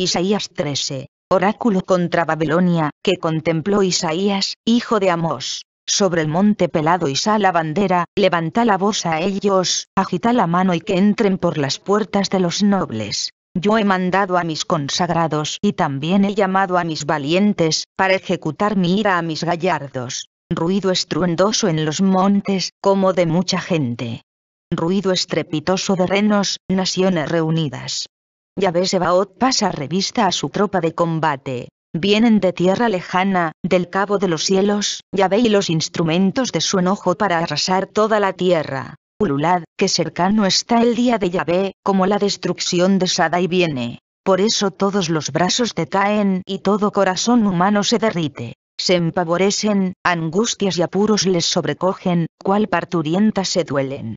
Isaías 13, oráculo contra Babilonia, que contempló Isaías, hijo de Amós. Sobre el monte pelado Isa la bandera, levanta la voz a ellos, agita la mano y que entren por las puertas de los nobles. Yo he mandado a mis consagrados y también he llamado a mis valientes, para ejecutar mi ira a mis gallardos. Ruido estruendoso en los montes, como de mucha gente. Ruido estrepitoso de renos, naciones reunidas. Yahvé Sebaot pasa revista a su tropa de combate. Vienen de tierra lejana, del cabo de los cielos, Yahvé y los instrumentos de su enojo para arrasar toda la tierra. Ululad, que cercano está el día de Yahvé, como la destrucción de Sada y viene. Por eso todos los brazos decaen y todo corazón humano se derrite. Se empavorecen, angustias y apuros les sobrecogen, cual parturientas se duelen.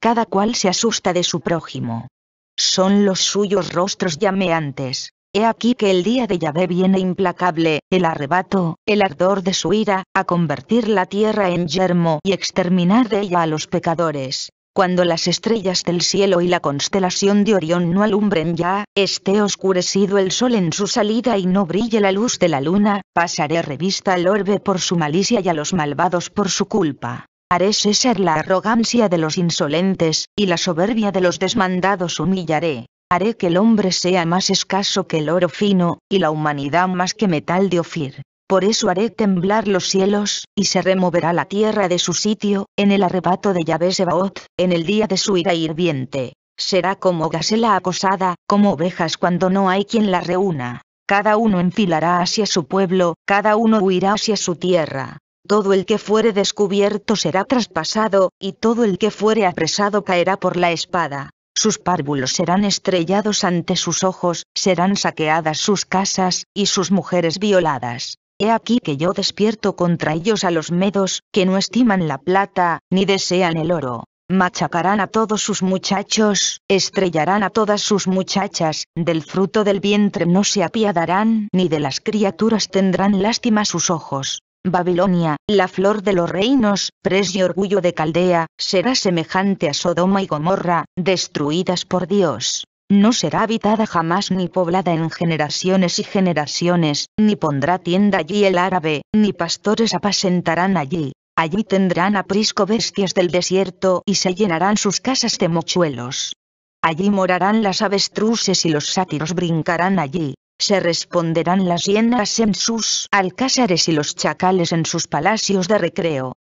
Cada cual se asusta de su prójimo son los suyos rostros llameantes. He aquí que el día de Yahvé viene implacable, el arrebato, el ardor de su ira, a convertir la tierra en yermo y exterminar de ella a los pecadores. Cuando las estrellas del cielo y la constelación de Orión no alumbren ya, esté oscurecido el sol en su salida y no brille la luz de la luna, pasaré revista al orbe por su malicia y a los malvados por su culpa. Haré ser la arrogancia de los insolentes, y la soberbia de los desmandados humillaré. Haré que el hombre sea más escaso que el oro fino, y la humanidad más que metal de Ofir. Por eso haré temblar los cielos, y se removerá la tierra de su sitio, en el arrebato de Yahvé Sebaoth, en el día de su ira hirviente. Será como gacela acosada, como ovejas cuando no hay quien la reúna. Cada uno enfilará hacia su pueblo, cada uno huirá hacia su tierra todo el que fuere descubierto será traspasado, y todo el que fuere apresado caerá por la espada. Sus párvulos serán estrellados ante sus ojos, serán saqueadas sus casas, y sus mujeres violadas. He aquí que yo despierto contra ellos a los medos, que no estiman la plata, ni desean el oro. Machacarán a todos sus muchachos, estrellarán a todas sus muchachas, del fruto del vientre no se apiadarán, ni de las criaturas tendrán lástima sus ojos. Babilonia, la flor de los reinos, pres y orgullo de Caldea, será semejante a Sodoma y Gomorra, destruidas por Dios. No será habitada jamás ni poblada en generaciones y generaciones, ni pondrá tienda allí el árabe, ni pastores apacentarán allí. Allí tendrán aprisco bestias del desierto y se llenarán sus casas de mochuelos. Allí morarán las avestruces y los sátiros brincarán allí, se responderán las hienas en sus alcázares y los chacales en sus palacios de recreo.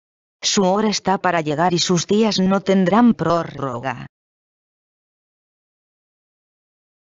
Su hora está para llegar y sus días no tendrán prórroga.